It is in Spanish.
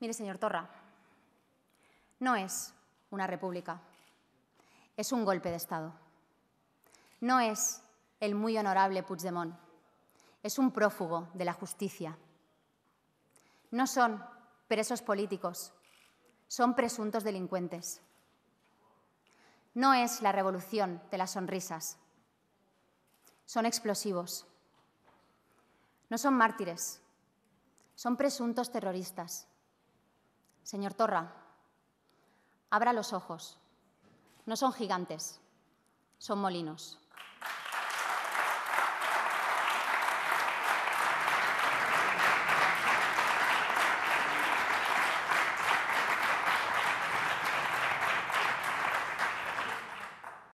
Mire, señor Torra, no es una república, es un golpe de Estado. No es el muy honorable Puigdemont, es un prófugo de la justicia. No son presos políticos, son presuntos delincuentes. No es la revolución de las sonrisas, son explosivos. No son mártires, son presuntos terroristas. Señor Torra, abra los ojos. No son gigantes, son molinos.